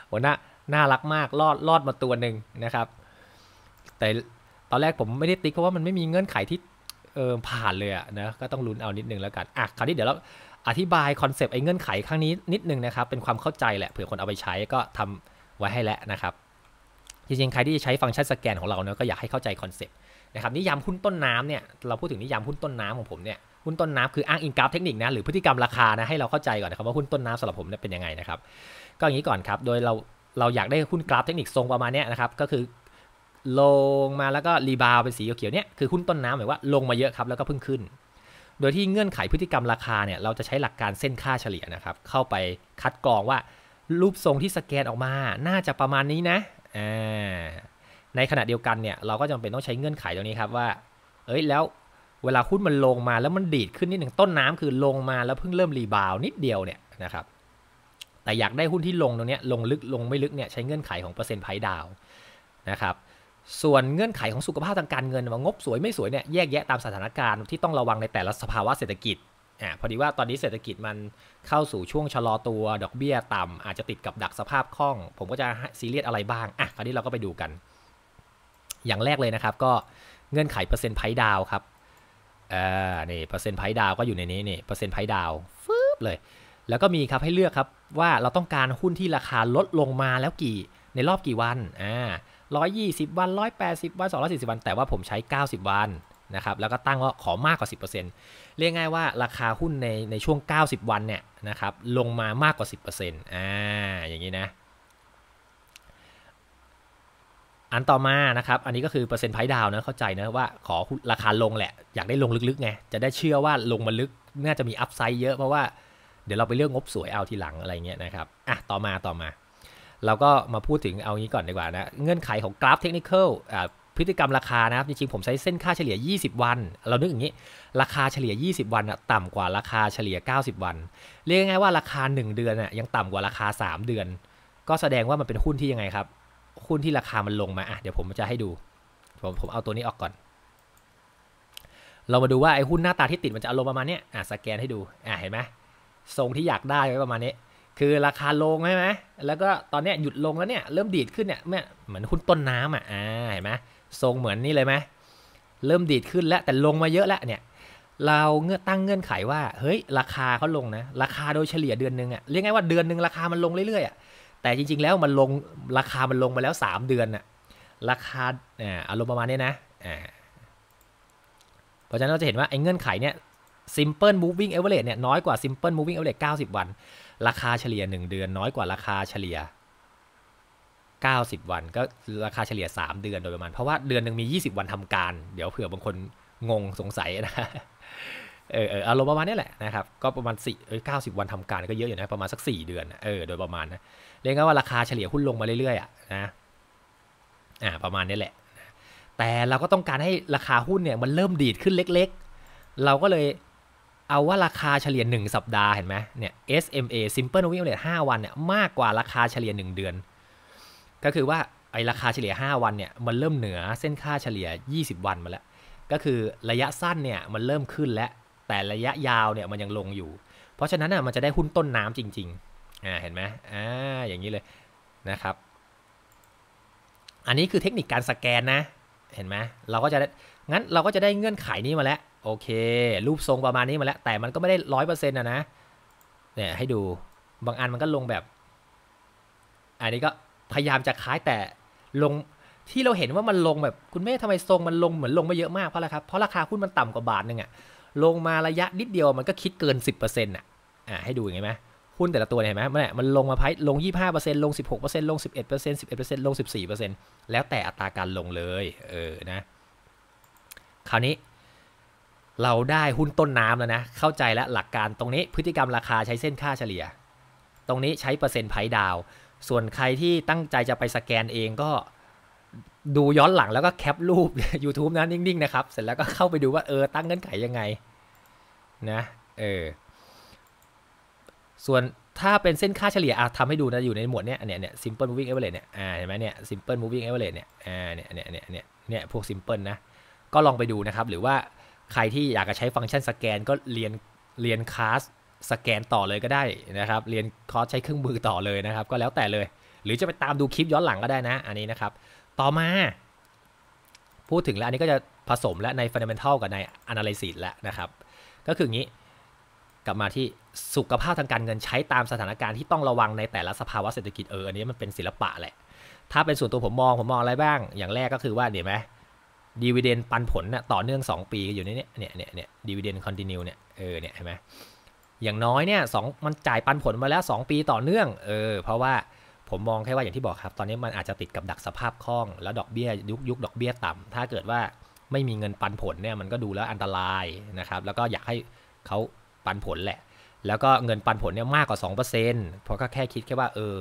S1: โหน่าน่ารักมาก รอดรอดมาตัวหนึ่งนะครับ แต่ตอนแรกผมไม่ได้ติ๊กเพราะว่ามันไม่มีเงื่อนไขที่เออผ่านเลยอะนะก็ต้องลุ้นเอานิดนึงแล้วกันอ่ะคราวนี้เดี๋ยวเราอธิบายคอนเซปต์ไอ้เงื่อนไขครั้งนี้นิดนึงนะครับเป็นความเข้าใจแหละเผื่อคนเอาไปใช้ก็ทำไว้ให้แล้วนะครับ จริงๆใครที่จะใช้ฟังก์ชันสแกนของเราเนี่ยก็อยากให้เข้าใจคอนเซปต์นะครับนิยามหุ้นต้นน้ำเนี่ย เราพูดถึงนิยามหุ้นต้นน้ำของผมเนี่ยหุ้นต้นน้ำคืออ้างอิงกราฟเทคนิคนะหรือพฤติกรรมราคานะให้เราเข้าใจก่อนนะครับว่าหุ้นต้นน้ำสำหรับผมเนี่ยเป็นยังไงนะครับก็อย่างนี้ก่อนครับโดยเราเราอยากได้หุ้นกราฟเทคนิคทรงประมาณนี้นะครับก็คือลงมาแล้วก็รีบาวเป็นสีเขียวเนี่ยคือหุ้นต้นน้ำหมายว่าลงมาเยอะครับแล้วก็เพิ่งขึ้นโดยที่เงื่อนไขพฤติกรรมราคาเนี่ยเราจะใช้หลักการเส้นค่าเฉลี่ยนะครับ เข้าไปคัดกรองว่ารูปทรงที่สแกนออกมา น่าจะประมาณนี้นะในขณะเดียวกันเนี่ยเราก็จำเป็นต้องใช้เงื่อนไขตรงนี้ครับว่า เอ้ยแล้วเวลาหุ้นมันลงมาแล้วมันดีดขึ้นนิดหนึ่งต้นน้ำคือลงมาแล้วเพิ่งเริ่มรีบาวนิดเดียวเนี่ยนะครับ แต่อยากได้หุ้นที่ลงตรงนี้ลงลึกลงไม่ลึกเนี่ยใช้เงื่อนไขของเปอร์เซ็นต์ไพ่ดาวนะครับส่วนเงื่อนไขของสุขภาพทางการเงินว่างบสวยไม่สวยเนี่ย แยกแยะตามสถานการณ์ที่ต้องระวังในแต่ละสภาวะเศรษฐกิจอ่าพอดีว่าตอนนี้เศรษฐกิจมันเข้าสู่ช่วงชะลอตัว ดอกเบี้ยต่ำอาจจะติดกับดักสภาพคล่อง ผมก็จะซีเรียสอะไรบ้าง อ่ะคราวนี้เราก็ไปดูกัน อย่างแรกเลยนะครับ ก็เงื่อนไขเปอร์เซ็นต์ไพ่ดาวครับอ่านี่เปอร์เซ็นต์ไพ่ดาวก็อยู่ในนี้นี่เปอร์เซ็นต์ไพ่ดาวฟึบเลย แล้วก็มีครับให้เลือกครับว่าเราต้องการหุ้นที่ราคาลดลงมาแล้วกี่ในรอบกี่วันอ่า120 วัน 180 วัน 240 วันแต่ว่าผมใช้ 90 วันนะครับ แล้วก็ตั้งว่าขอมากกว่า 10%เรียกง่ายว่าราคาหุ้นในในช่วง 90 วันเนี่ยนะครับ ลงมามากกว่า 10%อ่า อย่างนี้นะอันต่อมานะครับอันนี้ก็คือเปอร์เซ็นต์ไพ่ดาวนะ เข้าใจนะว่าขอราคาลงแหละ อยากได้ลงลึกๆไงจะได้เชื่อว่าลงมาลึก น่าจะมีอัพไซด์เยอะ เพราะว่าเดี๋ยวเราไปเลือกงบสวยเอาทีหลังอะไรเงี้ยนะครับอ่ะต่อมาต่อมาเราก็มาพูดถึงเอางี้ก่อนดีกว่านะ เงื่อนไขของกราฟเทคนิคอลพฤติกรรมราคานะครับ จริงๆ ผมใช้เส้นค่าเฉลี่ย 20 วัน เรานึกอย่างนี้ ราคาเฉลี่ย 20 วันต่ำกว่าราคาเฉลี่ย 90 วัน เรียกง่ายว่าราคา 1 เดือนยังต่ำกว่าราคา 3 เดือน ก็แสดงว่ามันเป็นหุ้นที่ยังไงครับหุ้นที่ราคามันลงมาอะเดี๋ยวผมจะให้ดูผมผมเอาตัวนี้ออกก่อน เรามาดูว่าไอ้หุ้นหน้าตาที่ติดมันจะอารมณ์ประมาณนี้อะสแกนให้ดูอะเห็นไหมทรงที่อยากได้ไว้ประมาณนี้คือราคาลงใช่ไหมแล้วก็ตอนนี้หยุดลงแล้วเนี่ย เริ่มดีดขึ้นเนี่ยเนี่ยเหมือนหุ้นต้นน้ำอ่ะ อ่า เห็นไหมทรงเหมือนนี่เลยไหมเริ่มดีดขึ้นแล้วแต่ลงมาเยอะแล้วเนี่ย เราเงื่อตั้งเงื่อนไขว่า เฮ้ยราคาเขาลงนะ ราคาโดยเฉลี่ยเดือนหนึ่งอ่ะ เรียกง่ายว่าเดือนหนึ่งราคามันลงเรื่อยๆอ่ะ แต่จริง ๆ แล้วมันลง ราคามันลงมาแล้ว 3 เดือนอ่ะ ราคา อ่ารมณ์ประมาณนี้นะ อ่า เพราะฉะนั้นเราจะเห็นว่าไอ้เงื่อนไขเนี่ย simple moving average เนี่ยน้อยกว่า simple moving average 90 วันราคาเฉลี่ย1เดือนน้อยกว่าราคาเฉลี่ย90วันก็ราคาเฉลี่ย3เดือนโดยประมาณเพราะว่าเดือนหนึ่งมี20วันทำการ เดี๋ยวเผื่อบางคนงงสงสัยนะ เออเอออารมณ์ประมาณนี้แหละนะครับก็ประมาณสี่เก้าสิบวันทำการ ก็เยอะอยู่นะประมาณสัก4เดือนเออโดยประมาณนะเรียกว่าราคาเฉลี่ยหุ้นลงมาเรื่อยๆอ่ะนะอ่าประมาณนี้แหละ แต่เราก็ต้องการให้ราคาหุ้นเนี่ยมันเริ่มดีดขึ้นเล็ก ๆ เราก็เลยเอาว่าราคาเฉลี่ย 1 สัปดาห์เห็นไหมเนี่ย SMA Simple Moving Average 5วันเนี่ยมากกว่าราคาเฉลี่ย 1 เดือน ก็คือว่าไอราคาเฉลี่ย 5 วันเนี่ยมันเริ่มเหนือเส้นค่าเฉลี่ย 20 วันมา แล้ว ก็คือระยะสั้นเนี่ยมันเริ่มขึ้นแล้ว แต่ระยะยาวเนี่ยมันยังลงอยู่ เพราะฉะนั้นอ่ะมันจะได้หุ้นต้นน้ำจริงๆอ่าเห็นไหมอ่า อย่างนี้เลยนะครับอันนี้คือเทคนิคการสแกนนะเห็นไหมเราก็จะได้งั้นเราก็จะได้เงื่อนไขนี้มาแล้วโอเครูปทรงประมาณนี้มาแล้ว แต่มันก็ไม่ได้ร้อยเปอร์เซ็นต์นะนะเนี่ยให้ดูบางอันมันก็ลงแบบอันนี้ก็พยายามจะคล้ายแต่ลงที่เราเห็นว่ามันลงแบบ คุณแม่ทำไมทรงมันลงเหมือนลงมาเยอะมากเพราะอะไรครับเพราะราคาหุ้นมันต่ำกว่าบาทนึงอะลงมาระยะนิดเดียวมันก็คิดเกิน 10%อตะอ่าให้ดูอย่างไงไหมหุ้นแต่ละตัวเห็นไหมมันมันลงมาพายลง25%ลง16%ลง11% 11%ลง14%แล้วแต่อัตราการลงเลยเออนะคราวนี้เราได้หุ้นต้นน้ำแล้วนะ เข้าใจและหลักการตรงนี้พฤติกรรมราคาใช้เส้นค่าเฉลี่ย ตรงนี้ใช้เปอร์เซ็นต์ไพดาว ส่วนใครที่ตั้งใจจะไปสแกนเองก็ดูย้อนหลังแล้วก็แคปรูป YouTube นะนิ่งๆนะครับเสร็จแล้วก็เข้าไปดูว่าเออตั้งเงื่อนไขยังไงนะเออส่วนถ้าเป็นเส้นค่าเฉลี่ยอ่ะทำให้ดูนะ อยู่ในหมวดเนี้ยเนี้ยเนี้ย simple moving average เนี้ยอ่าเห็นไหมเนี้ย simple moving average เนี้ยอ่าเนี้ยเนี้ยเนี้ยเนี้ยยพวก simple นะก็ลองไปดูนะครับหรือว่าใครที่อยากจะใช้ฟังก์ชันสแกนก็เรียนเรียนคลาสสแกนต่อเลยก็ได้นะครับ เรียนคอร์สใช้เครื่องมือต่อเลยนะครับ ก็แล้วแต่เลย หรือจะไปตามดูคลิปย้อนหลังก็ได้นะ อันนี้นะครับ ต่อมา พูดถึงแล้วอันนี้ก็จะผสมและในฟันเดเมนทัลกับในอนาลิซิสแล้วนะครับ ก็คืออย่างนี้ กลับมาที่สุขภาพทางการเงินใช้ตามสถานการณ์ที่ต้องระวังในแต่ละสภาวะเศรษฐกิจเอออันนี้มันเป็นศิลปะแหละถ้าเป็นส่วนตัวผมมองผมมองอะไรบ้าง อย่างแรกก็คือว่าเดี๋ยวไหมดีเวเดนปันผลนะ่ะต่อเนื่อง 2 ปีอยู่ในนี้เนี่ยเนี่ยเนี่ยดีเวเดนคอนติเนียเนี่ยเออเนี่ยเห็นไหมอย่างน้อยเนี่ยสองมันจ่ายปันผลมาแล้ว 2 ปีต่อเนื่องเออเพราะว่าผมมองแค่ว่าอย่างที่บอกครับตอนนี้มันอาจจะติดกับดักสภาพคล่อง แล้วดอกเบี้ยยุคยุคดอกเบี้ยต่ำ ถ้าเกิดว่าไม่มีเงินปันผลเนี่ยมันก็ดูแล้วอันตรายนะครับแล้วก็อยากให้เขาปันผลแหละ แล้วก็เงินปันผลเนี่ยมากกว่า2%เพราะก็แค่คิดแค่ว่าเออ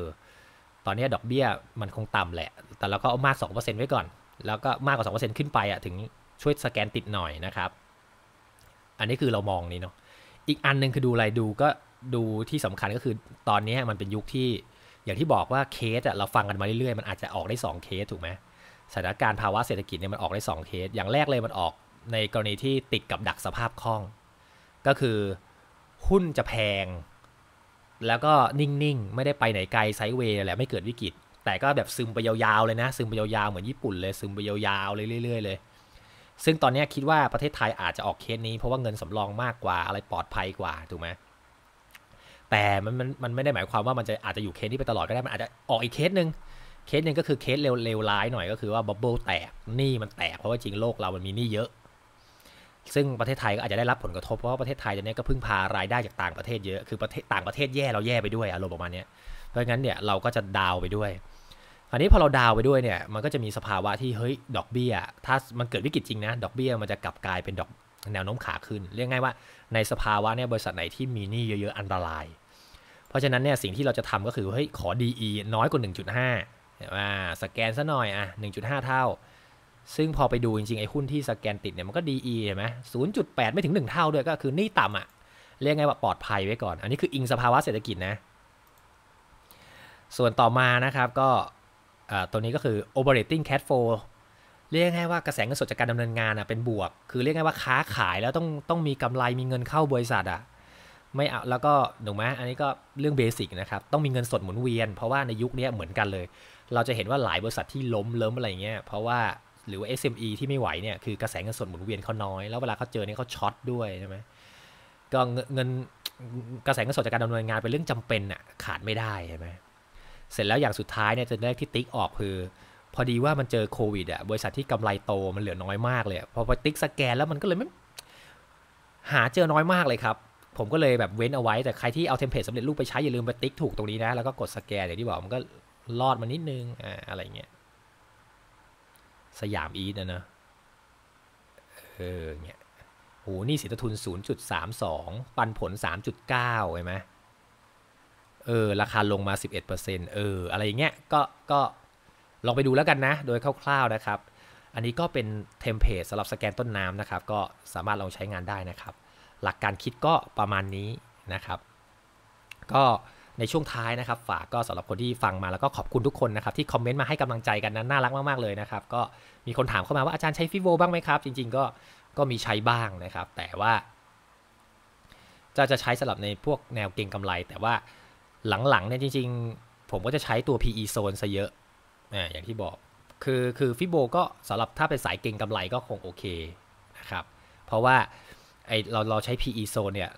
S1: ตอนนี้ดอกเบี้ยมันคงต่ำแหละ แต่เราก็เอามาก2%ไว้ก่อนแล้วก็มากกว่า2%ขึ้นไปอ่ะถึงช่วยสแกนติดหน่อยนะครับ อันนี้คือเรามองนี้เนาะอีกอันนึงคือดูอะไรดูก็ดูที่สำคัญก็คือ ตอนนี้มันเป็นยุคที่อย่างที่บอกว่าเคสอ่ะเราฟังกันมาเรื่อยๆ มันอาจจะออกได้ 2 เคสถูกไหม สถานการณ์ภาวะเศรษฐกิจเนี่ยมันออกได้ 2 เคส อย่างแรกเลยมันออกในกรณีที่ติดกับดักสภาพคล่อง ก็คือหุ้นจะแพง แล้วก็นิ่งๆไม่ได้ไปไหนไกลไซด์เวย์แหละไม่เกิดวิกฤตแต่ก็แบบซึมไปยาวๆเลยนะ ซึมไปยาวๆเหมือนญี่ปุ่นเลย ซึมไปยาวๆเลยเรื่อยๆเลยซึ่งตอนนี้คิดว่าประเทศไทยอาจจะออกเคสนี้ เพราะว่าเงินสำรองมากกว่าอะไรปลอดภัยกว่าถูกไหมแต่มันมันมันไม่ได้หมายความว่ามันจะอาจจะอยู่เคสนี้ไปตลอด ก็ได้มันอาจจะออกอีกเคสหนึ่งเคสหนึ่งก็คือเคสเร็วเวร้ายหน่อยก็คือว่าบับเบิลแตกหนี้มันแตกเพราะว่าจริงโลกเรามันมีหนี้เยอะซึ่งประเทศไทยก็อาจจะได้รับผลกระทบเพราะว่าประเทศไทยตอนนี้ก็พึ่งพารายได้จากต่างประเทศเยอะคือประเทศต่างประเทศแย่เราแย่ไปด้วยอารมณ์ประมาณนี้เพราะงั้นเนี่ยเราก็จะดาวไปด้วยอันนี้พอเราดาวไปด้วยเนี่ยมันก็จะมีสภาวะที่เฮ้ยดอกเบี้ยถ้ามันเกิดวิกฤตจริงนะ ดอกเบี้ยมันจะกลับกลายเป็นดอกแนวโน้มขาขึ้น เรียกง่ายว่าในสภาวะเนี่ยบริษัทไหนที่มีหนี้เยอะๆ อันตราย เพราะฉะนั้นเนี่ยสิ่งที่เราจะทำก็คือเฮ้ยขอ DE น้อยกว่า 1.5ว่าสแกนซะหน่อยอ่ะ1.5 เท่าซึ่งพอไปดูจริงๆ ไอ้หุ้นที่สแกนติดเนี่ยมันก็ดีใช่ไหมศูนย์จุดแปดไม่ถึงหนึ่งเท่าด้วยก็คือนี่ต่ำอะ่ะเรียกไงว่าปลอดภัยไว้ก่อน อันนี้คืออิงสภาวะเศรษฐกิจนะ ส่วนต่อมานะครับก็ตัวนี้ก็คือ operating cash flow เรียกง่ายว่ากระแสเงินสดจากการดำเนินงานอ่ะเป็นบวก คือเรียกง่ายว่าค้าขายแล้วต้องต้องมีกำไรมีเงินเข้าบริษัทอ่ะ ไม่เอาแล้วก็ถูกไหมอันนี้ก็เรื่องเบสิกนะครับ ต้องมีเงินสดหมุนเวียนเพราะว่าในยุคนี้เหมือนกันเลย เราจะเห็นว่าหลายบริษัทที่ล้มเลิมอะไรเงี้ยเพราะว่าหรือว่า SME ที่ไม่ไหวเนี่ยคือกระแสเงินสดหมุนเวียนเขาน้อย แล้วเวลาเขาเจอเนี่ยเขาช็อตด้วยใช่ไหมก็เงินกระแสเงินสดจากการดำเนินงานเป็นเรื่องจำเป็นอะขาดไม่ได้ใช่ไหมเสร็จแล้วอย่างสุดท้ายเนี่ยจะแรกที่ติ๊กออกคือพอดีว่ามันเจอโควิดอะบริษัทที่กำไรโตมันเหลือน้อยมากเลยพอไปติ๊กสแกนแล้วมันก็เลยไม่หาเจอน้อยมากเลยครับผมก็เลยแบบเว้นเอาไว้แต่ใครที่เอาเทมเพลตสำเร็จรูปไปใช้อย่าลืมไปติ๊กถูกตรงนี้นะแล้วก็กดสแกนอย่างที่บอกมันก็รอดมานิดนึงอ่าอะไรเงี้ยสยามอีทนะนะเออเนี่ยโห นี่สินทุน 0.32 ปันผล 3.9เห็นไหมเออ ราคาลงมา 11%เออ อะไรอย่างเงี้ย ก็ ก็ลองไปดูแล้วกันนะ โดยคร่าวๆนะครับ อันนี้ก็เป็นเทมเพลตสำหรับสแกนต้นน้ำนะครับ ก็สามารถลองใช้งานได้นะครับ หลักการคิดก็ประมาณนี้นะครับ ก็ในช่วงท้ายนะครับฝากก็สำหรับคนที่ฟังมาแล้วก็ขอบคุณทุกคนนะครับที่คอมเมนต์มาให้กำลังใจกันนั้นน่ารักมาก ๆ เลยนะครับก็มีคนถามเข้ามาว่าอาจารย์ใช้ฟิโวบ้างไหมครับ จริง ๆก็ก็มีใช้บ้างนะครับ แต่ว่า จะจะใช้สลับในพวกแนวเก่งกำไร แต่ว่าหลังๆเนี่ยจริง ๆ ผมก็จะใช้ตัว PE zone ซะเยอะอะอย่างที่บอก คือคือฟิโบก็สำหรับถ้าเป็นสายเก่งกำไรก็คงโอเคนะครับเพราะว่าไอเราเราใช้ PE zone เนี่ย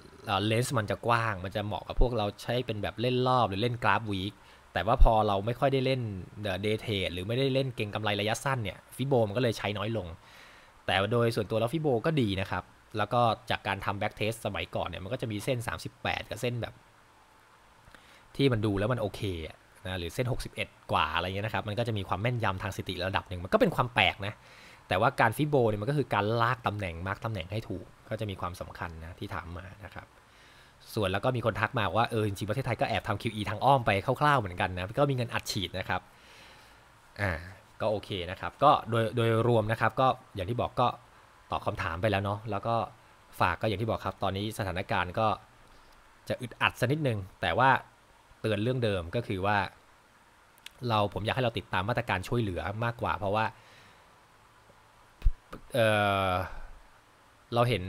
S1: เลนส์มันจะกว้าง มันจะเหมาะกับพวกเราใช้เป็นแบบเล่นรอบหรือเล่นกราฟวีคแต่ว่าพอเราไม่ค่อยได้เล่นเดย์เทรดหรือไม่ได้เล่นเก่งกำไรระยะสั้นเนี่ยฟิโบมันก็เลยใช้น้อยลง แต่โดยส่วนตัวแล้วฟิโบก็ดีนะครับ แล้วก็จากการทำแบ็กเทสสมัยก่อนเนี่ยมันก็จะมีเส้น 38 กับเส้นแบบ ที่มันดูแล้วมันโอเคนะหรือเส้น 61 กว่าอะไรเงี้ยนะครับมันก็จะมีความแม่นยำทางสถิติระดับหนึ่งมันก็เป็นความแปลกนะแต่ว่าการฟิโบเนี่ยมันก็คือการลากตำแหน่งมาร์กตำแหน่งให้ถูกก็จะมีความสำคัญนะที่ถามมานะครับส่วนแล้วก็มีคนทักมาว่าเออจริงประเทศไทยก็แอบทำ QE ทางอ้อมไปคร่าวๆเหมือนกันนะก็มีเงินอัดฉีดนะครับอ่าก็โอเคนะครับก็โดยโดยรวมนะครับก็อย่างที่บอกก็ตอบคำถามไปแล้วเนาะแล้วก็ฝากก็อย่างที่บอกครับตอนนี้สถานการณ์ก็จะอึดอัดสักนิดนึง แต่ว่าเตือนเรื่องเดิมก็คือว่า เราผมอยากให้เราติดตามมาตรการช่วยเหลือมากกว่า เพราะว่าเราเห็น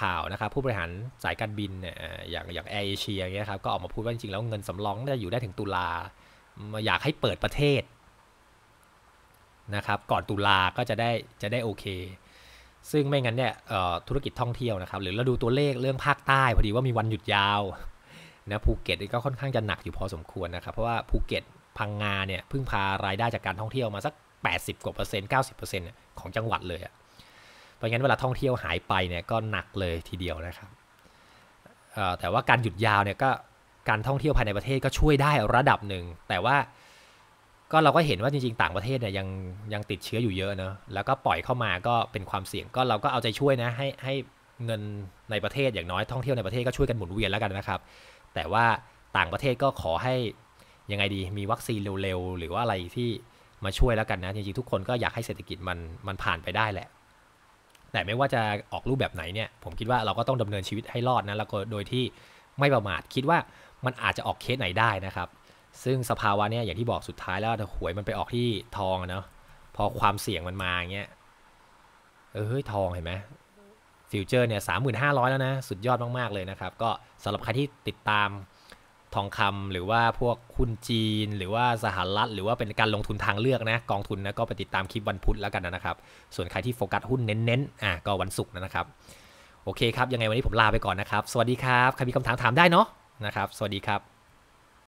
S1: ข่าวนะครับ ผู้บริหารสายการบินเนี่ยอย่างอย่างแอร์เอเชียเงี้ยครับก็ออกมาพูดว่าจริงๆ แล้วเงินสำรองจะอยู่ได้ถึงตุลาอยากให้เปิดประเทศนะครับ ก่อนตุลาก็จะได้จะได้โอเค ซึ่งไม่งั้นเนี่ยธุรกิจท่องเที่ยวนะครับ หรือเราดูตัวเลขเรื่องภาคใต้ พอดีว่ามีวันหยุดยาวนะภูเก็ตก็ค่อนข้างจะหนักอยู่พอสมควรนะครับ เพราะว่าภูเก็ตพังงาเนี่ยพึ่งพารายได้จากการท่องเที่ยวมาสัก80กว่าเปอร์เซ็นต์เก้าสิบเปอร์เซ็นต์เนี่ยของจังหวัดเลยอะ่ะเพราะงั้นเวลาท่องเที่ยวหายไปเนี่ยก็หนักเลยทีเดียวนะครับแต่ว่าการหยุดยาวเนี่ยก็การท่องเที่ยวภายในประเทศก็ช่วยได้ระดับหนึ่ง แต่ว่าก็เราก็เห็นว่าจริง ๆ ต่างประเทศเนี่ยยังยังติดเชื้ออยู่เยอะเนาะแล้วก็ปล่อยเข้ามาก็เป็นความเสี่ยง ก็เราก็เอาใจช่วยนะให้ให้เงินในประเทศอย่างน้อยท่องเที่ยวในประเทศก็ช่วยกันหมุนเวียนแล้วกันนะครับ แต่ว่าต่างประเทศก็ขอให้ยังไงดี มีวัคซีนเร็วๆหรือว่าอะไรที่มาช่วยแล้วกันนะจริงๆทุกคนก็อยากให้เศรษฐกิจมันมันผ่านไปได้แหละแต่ไม่ว่าจะออกรูปแบบไหนเนี่ย ผมคิดว่าเราก็ต้องดำเนินชีวิตให้รอดนะแล้วก็โดยที่ไม่ประมาทคิดว่ามันอาจจะออกเคสไหนได้นะครับ ซึ่งสภาวะเนี่ยอย่างที่บอกสุดท้ายแล้วถ้าหวยมันไปออกที่ทองเนาะพอความเสี่ยงมันมาเงี้ยเออเฮ้ยทองเห็นไหมฟิวเจอร์เนี่ยสามหมื่นห้าร้อยแล้วนะ สุดยอดมาก ๆ เลยนะครับก็สำหรับใครที่ติดตามทองคำ หรือว่าพวกคุณจีนหรือว่าสหรัฐหรือว่าเป็นการลงทุนทางเลือกนะ กองทุนนะก็ไปติดตามคลิปวันพุธแล้วกันนะครับ ส่วนใครที่โฟกัสหุ้นเน้นๆอ่ะก็วันศุกร์นะครับ โอเคครับ ยังไงวันนี้ผมลาไปก่อนนะครับ สวัสดีครับ ใครมีคำถามถามได้เนาะนะครับสวัสดีครับ